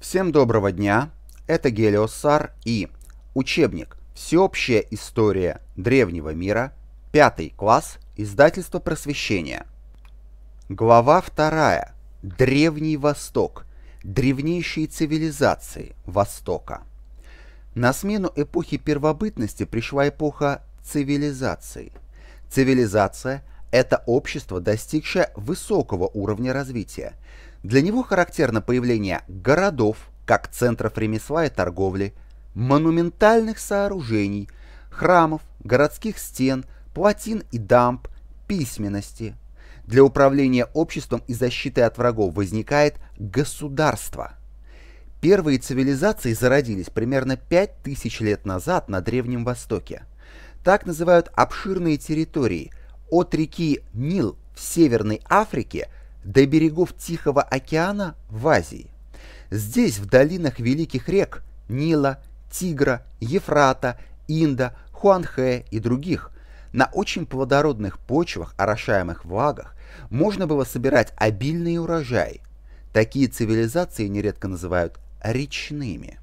Всем доброго дня, это Гелиосар и учебник «Всеобщая история древнего мира», пятый класс, издательство просвещения. Глава вторая Древний Восток. Древнейшие цивилизации Востока. На смену эпохи первобытности пришла эпоха цивилизации. Цивилизация – это общество, достигшее высокого уровня развития – для него характерно появление городов, как центров ремесла и торговли, монументальных сооружений, храмов, городских стен, плотин и дамб, письменности. Для управления обществом и защиты от врагов возникает государство. Первые цивилизации зародились примерно 5000 лет назад на Древнем Востоке. Так называют обширные территории от реки Нил в Северной Африке – до берегов Тихого океана в Азии. Здесь, в долинах великих рек Нила, Тигра, Ефрата, Инда, Хуанхэ и других, на очень плодородных почвах, орошаемых влагах, можно было собирать обильные урожаи. Такие цивилизации нередко называют речными.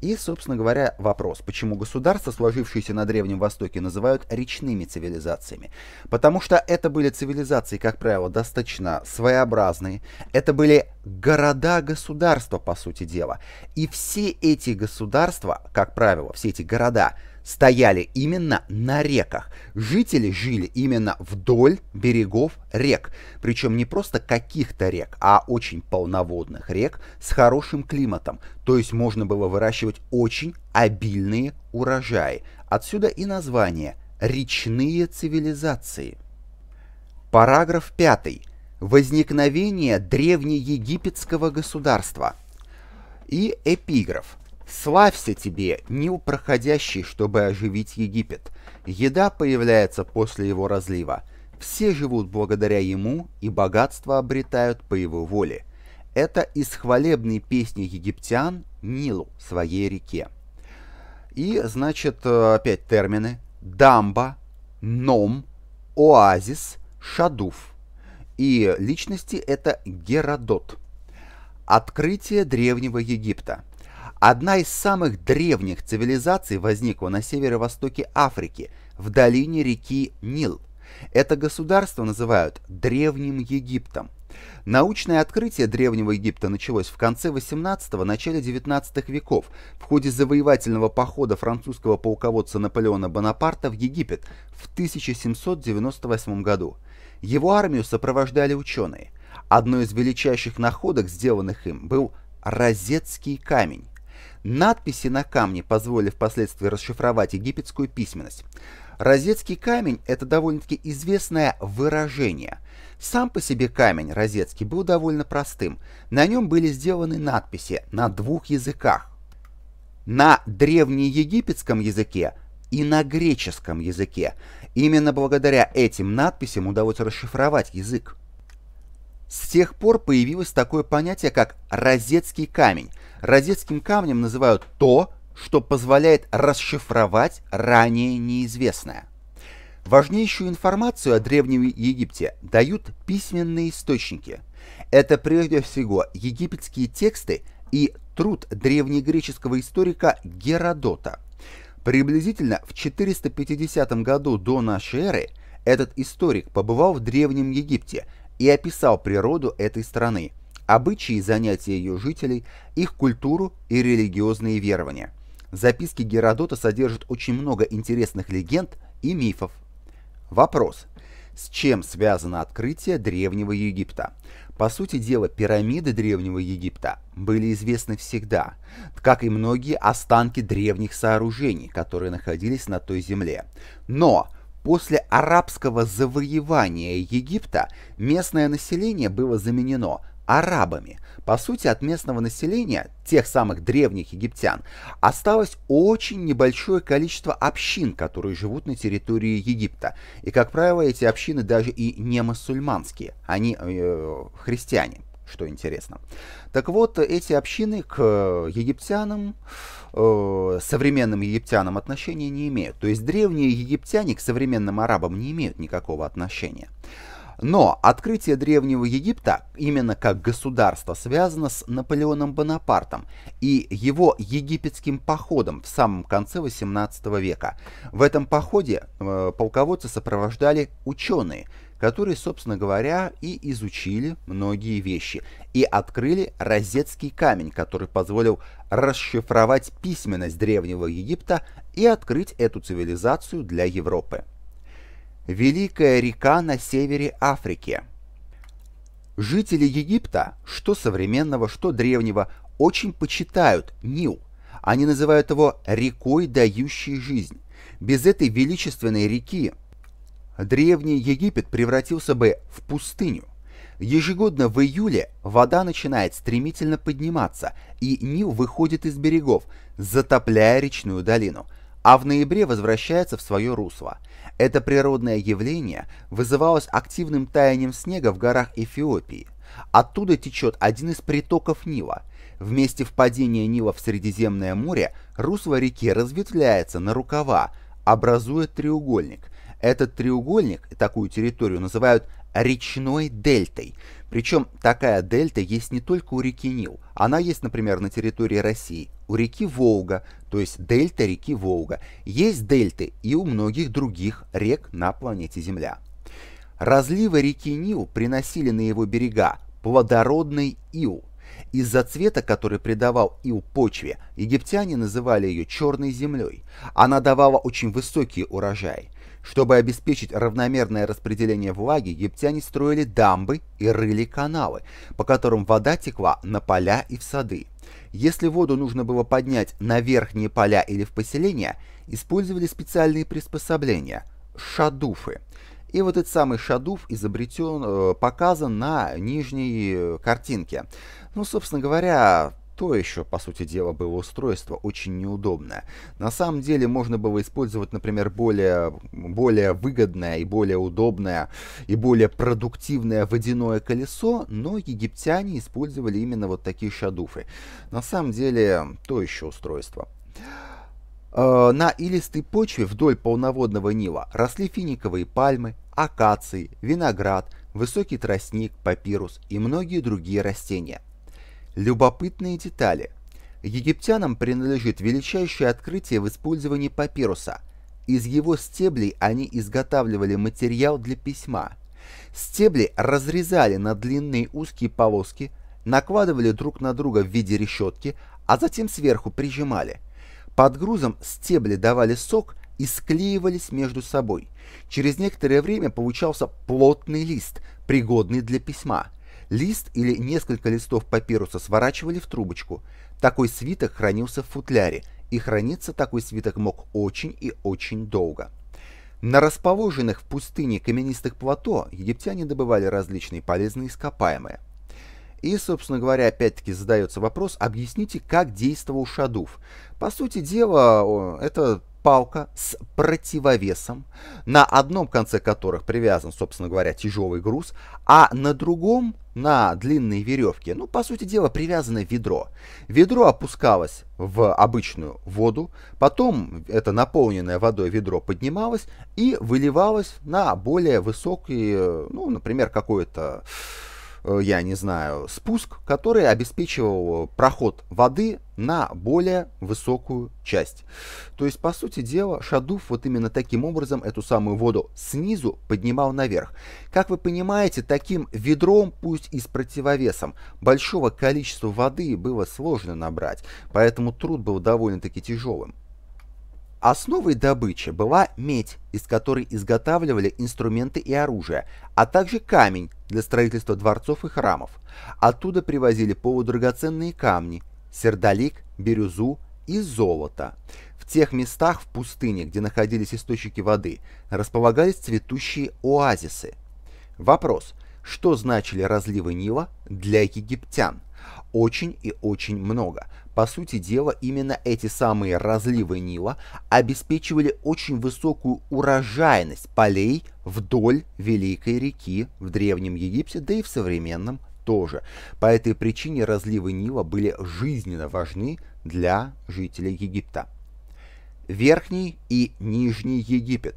И, собственно говоря, вопрос, почему государства, сложившиеся на Древнем Востоке, называют речными цивилизациями? Потому что это были цивилизации, как правило, достаточно своеобразные. Это были города-государства, по сути дела. И все эти государства, как правило, все эти города – стояли именно на реках. Жители жили именно вдоль берегов рек. Причем не просто каких-то рек, а очень полноводных рек с хорошим климатом. То есть можно было выращивать очень обильные урожаи. Отсюда и название «речные цивилизации». Параграф 5. Возникновение древнеегипетского государства. И эпиграф. Славься тебе, Нил проходящий, чтобы оживить Египет. Еда появляется после его разлива. Все живут благодаря ему и богатство обретают по его воле. Это из хвалебной песни египтян Нилу, своей реке. И, значит, э, опять термины. Дамба, Ном, Оазис, Шадуф. И личности это Геродот. Открытие Древнего Египта – Одна из самых древних цивилизаций возникла на северо-востоке Африки, в долине реки Нил. Это государство называют Древним Египтом. Научное открытие Древнего Египта началось в конце 18-го, начале 19 веков в ходе завоевательного похода французского полководца Наполеона Бонапарта в Египет в 1798 году. Его армию сопровождали ученые. Одной из величайших находок, сделанных им, был розетский камень надписи на камне, позволили впоследствии расшифровать египетскую письменность. Розетский камень – это довольно-таки известное выражение. Сам по себе камень розетский был довольно простым. На нем были сделаны надписи на двух языках. На древнеегипетском языке и на греческом языке. Именно благодаря этим надписям удалось расшифровать язык. С тех пор появилось такое понятие, как «розетский камень», Розетским камнем называют то, что позволяет расшифровать ранее неизвестное. Важнейшую информацию о Древнем Египте дают письменные источники. Это прежде всего египетские тексты и труд древнегреческого историка Геродота. Приблизительно в 450 году до нашей эры этот историк побывал в Древнем Египте и описал природу этой страны, обычаи и занятия ее жителей, их культуру и религиозные верования. Записки Геродота содержат очень много интересных легенд и мифов. Вопрос. С чем связано открытие Древнего Египта? По сути дела, пирамиды Древнего Египта были известны всегда, как и многие останки древних сооружений, которые находились на той земле. Но после арабского завоевания Египта местное население было заменено арабами. По сути, от местного населения, тех самых древних египтян, осталось очень небольшое количество общин, которые живут на территории Египта. И, как правило, эти общины даже и не мусульманские, они э, христиане что интересно. Так вот, эти общины к египтянам, э, современным египтянам отношения не имеют. То есть древние египтяне к современным арабам не имеют никакого отношения. Но открытие Древнего Египта именно как государство связано с Наполеоном Бонапартом и его египетским походом в самом конце 18 века. В этом походе э, полководцы сопровождали ученые, которые, собственно говоря, и изучили многие вещи и открыли розетский камень, который позволил расшифровать письменность Древнего Египта и открыть эту цивилизацию для Европы. Великая река на севере Африки. Жители Египта, что современного, что древнего, очень почитают Нил. Они называют его «рекой, дающей жизнь». Без этой величественной реки Древний Египет превратился бы в пустыню. Ежегодно в июле вода начинает стремительно подниматься, и Нил выходит из берегов, затопляя речную долину – а в ноябре возвращается в свое русло. Это природное явление вызывалось активным таянием снега в горах Эфиопии. Оттуда течет один из притоков Нила. В месте впадения Нила в Средиземное море русло реки разветвляется на рукава, образуя треугольник. Этот треугольник, такую территорию называют речной дельтой – причем такая дельта есть не только у реки Нил, она есть, например, на территории России, у реки Волга, то есть дельта реки Волга. Есть дельты и у многих других рек на планете Земля. Разливы реки Нил приносили на его берега плодородный ил. Из-за цвета, который придавал ил почве, египтяне называли ее черной землей. Она давала очень высокий урожай – чтобы обеспечить равномерное распределение влаги, египтяне строили дамбы и рыли каналы, по которым вода текла на поля и в сады. Если воду нужно было поднять на верхние поля или в поселения, использовали специальные приспособления – шадуфы. И вот этот самый шадуф изобретен, э, показан на нижней э, картинке. Ну, собственно говоря, то еще, по сути дела, было устройство очень неудобное. На самом деле можно было использовать, например, более, более выгодное и более удобное и более продуктивное водяное колесо, но египтяне использовали именно вот такие шадуфы. На самом деле, то еще устройство. А, на илистой почве вдоль полноводного Нила росли финиковые пальмы, акации, виноград, высокий тростник, папирус и многие другие растения – Любопытные детали. Египтянам принадлежит величайшее открытие в использовании папируса. Из его стеблей они изготавливали материал для письма. Стебли разрезали на длинные узкие полоски, накладывали друг на друга в виде решетки, а затем сверху прижимали. Под грузом стебли давали сок и склеивались между собой. Через некоторое время получался плотный лист, пригодный для письма – Лист или несколько листов папируса сворачивали в трубочку. Такой свиток хранился в футляре, и храниться такой свиток мог очень и очень долго. На расположенных в пустыне каменистых плато египтяне добывали различные полезные ископаемые. И, собственно говоря, опять-таки задается вопрос, объясните, как действовал шадуф По сути дела, это палка с противовесом, на одном конце которых привязан, собственно говоря, тяжелый груз, а на другом на длинной веревке, ну, по сути дела, привязано ведро. Ведро опускалось в обычную воду, потом это наполненное водой ведро поднималось и выливалось на более высокий, ну, например, какое-то Э, я не знаю, спуск, который обеспечивал проход воды на более высокую часть. То есть, по сути дела, Шадуф вот именно таким образом эту самую воду снизу поднимал наверх. Как вы понимаете, таким ведром, пусть и с противовесом, большого количества воды было сложно набрать, поэтому труд был довольно-таки тяжелым. Основой добычи была медь, из которой изготавливали инструменты и оружие, а также камень, для строительства дворцов и храмов. Оттуда привозили полудрагоценные камни, сердолик, бирюзу и золото. В тех местах в пустыне, где находились источники воды, располагались цветущие оазисы. Вопрос, что значили разливы Нила для египтян? Очень и очень много – по сути дела, именно эти самые разливы Нила обеспечивали очень высокую урожайность полей вдоль Великой реки в Древнем Египте, да и в современном тоже. По этой причине разливы Нила были жизненно важны для жителей Египта. Верхний и Нижний Египет.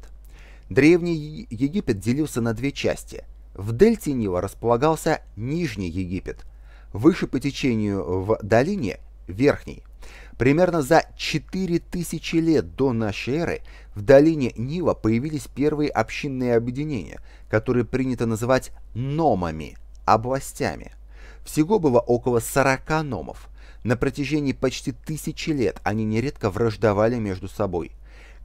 Древний Египет делился на две части. В дельте Нила располагался Нижний Египет. Выше по течению в долине Верхний. Примерно за 4000 лет до нашей эры в долине Нила появились первые общинные объединения, которые принято называть номами, областями. Всего было около 40 номов. На протяжении почти тысячи лет они нередко враждовали между собой.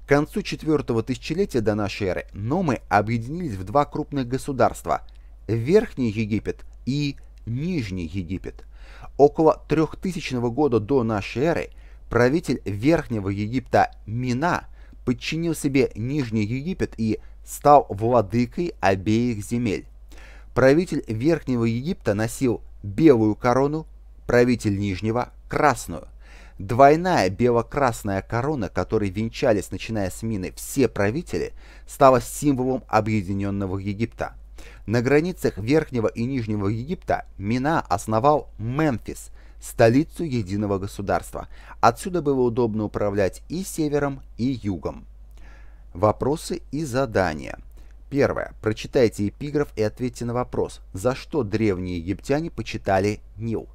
К концу четвертого тысячелетия до нашей эры номы объединились в два крупных государства – Верхний Египет и Нижний Египет. Около 3000 года до нашей эры правитель Верхнего Египта Мина подчинил себе Нижний Египет и стал владыкой обеих земель. Правитель Верхнего Египта носил белую корону, правитель Нижнего – красную. Двойная бело-красная корона, которой венчались, начиная с Мины, все правители, стала символом Объединенного Египта. На границах Верхнего и Нижнего Египта Мина основал Мемфис, столицу единого государства. Отсюда было удобно управлять и севером, и югом. Вопросы и задания. Первое. Прочитайте эпиграф и ответьте на вопрос, за что древние египтяне почитали Нил.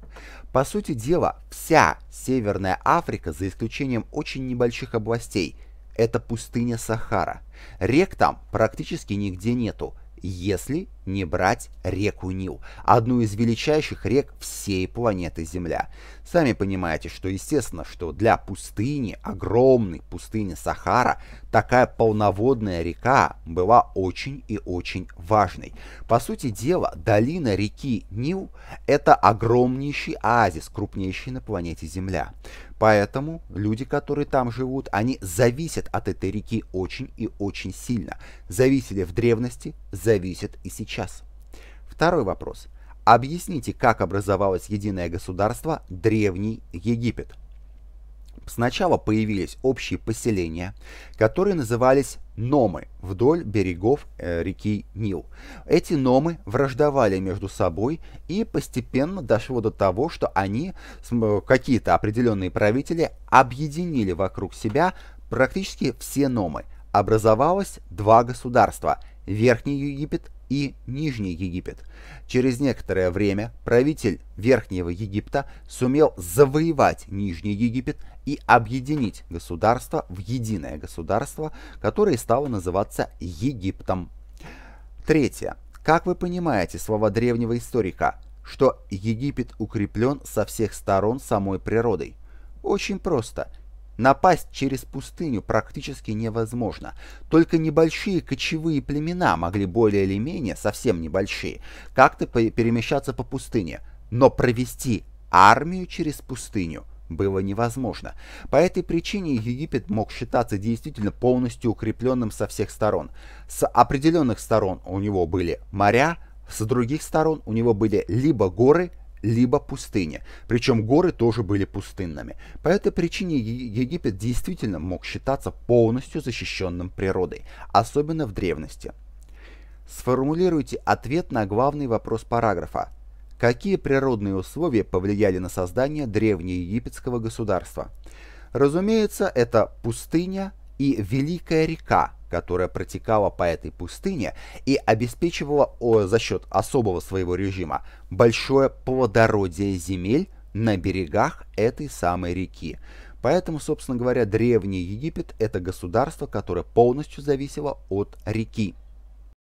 По сути дела, вся Северная Африка, за исключением очень небольших областей, это пустыня Сахара. Рек там практически нигде нету, если не брать реку Нил, одну из величайших рек всей планеты Земля. Сами понимаете, что естественно, что для пустыни, огромной пустыни Сахара, такая полноводная река была очень и очень важной. По сути дела, долина реки Нил – это огромнейший оазис, крупнейший на планете Земля. Поэтому люди, которые там живут, они зависят от этой реки очень и очень сильно. Зависели в древности, зависят и сейчас сейчас. Второй вопрос. Объясните, как образовалось единое государство Древний Египет. Сначала появились общие поселения, которые назывались номы вдоль берегов э, реки Нил. Эти номы враждовали между собой и постепенно дошло до того, что они, какие-то определенные правители, объединили вокруг себя практически все номы. Образовалось два государства – Верхний Египет и Нижний Египет. Через некоторое время правитель Верхнего Египта сумел завоевать Нижний Египет и объединить государство в единое государство, которое стало называться Египтом. Третье. Как вы понимаете слова древнего историка, что Египет укреплен со всех сторон самой природой? Очень просто – Напасть через пустыню практически невозможно. Только небольшие кочевые племена могли более или менее, совсем небольшие, как-то перемещаться по пустыне. Но провести армию через пустыню было невозможно. По этой причине Египет мог считаться действительно полностью укрепленным со всех сторон. С определенных сторон у него были моря, с других сторон у него были либо горы, либо пустыне. Причем горы тоже были пустынными. По этой причине Египет действительно мог считаться полностью защищенным природой, особенно в древности. Сформулируйте ответ на главный вопрос параграфа. Какие природные условия повлияли на создание древнеегипетского государства? Разумеется, это пустыня и Великая река, которая протекала по этой пустыне и обеспечивала о, за счет особого своего режима большое плодородие земель на берегах этой самой реки. Поэтому, собственно говоря, Древний Египет – это государство, которое полностью зависело от реки.